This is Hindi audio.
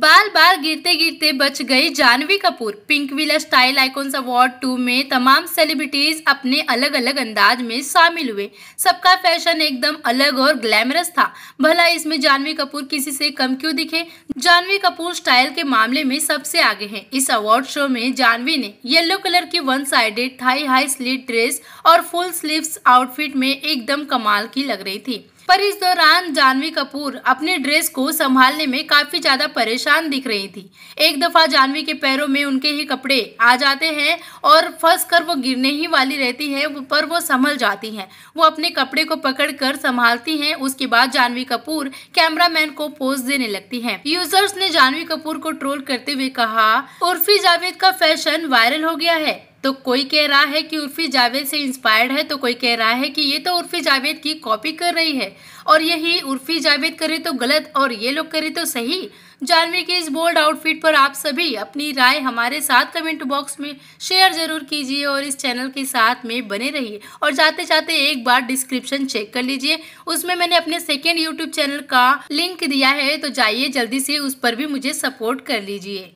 बाल बाल गिरते गिरते बच गई Janhvi Kapoor Pinkvilla style icons award two में तमाम सेलिब्रिटीज अपने अलग अलग अंदाज में शामिल हुए सबका फैशन एकदम अलग और ग्लैमरस था भला इसमें जानवी कपूर किसी से कम क्यों दिखे जानवी कपूर स्टाइल के मामले में सबसे आगे हैं इस अवार्ड शो में जानवी ने येलो कलर की one sided thigh high sleeve dress और फुल स्लीव आउटफिट में एकदम कमाल की लग रही थी पर इस दौरान जानवी कपूर अपने ड्रेस को संभालने में काफ़ी ज़्यादा परेशान दिख रही थी एक दफ़ा जानवी के पैरों में उनके ही कपड़े आ जाते हैं और फंस कर वो गिरने ही वाली रहती है पर वो संभल जाती हैं वो अपने कपड़े को पकड़ कर संभालती हैं उसके बाद जानवी कपूर कैमरामैन को पोज देने लगती है यूजर्स ने जानवी कपूर को ट्रोल करते हुए कहा उर्फी जावेद का फैशन वायरल हो गया है तो कोई कह रहा है कि उर्फी जावेद से इंस्पायर्ड है तो कोई कह रहा है कि ये तो उर्फी जावेद की कॉपी कर रही है और यही उर्फी जावेद करे तो गलत और ये लोग करे तो सही जानवी के इस बोल्ड आउटफिट पर आप सभी अपनी राय हमारे साथ कमेंट बॉक्स में शेयर जरूर कीजिए और इस चैनल के साथ में बने रहिए और जाते जाते एक बार डिस्क्रिप्शन चेक कर लीजिए उसमें मैंने अपने सेकेंड यूट्यूब चैनल का लिंक दिया है तो जाइए जल्दी से उस पर भी मुझे सपोर्ट कर लीजिए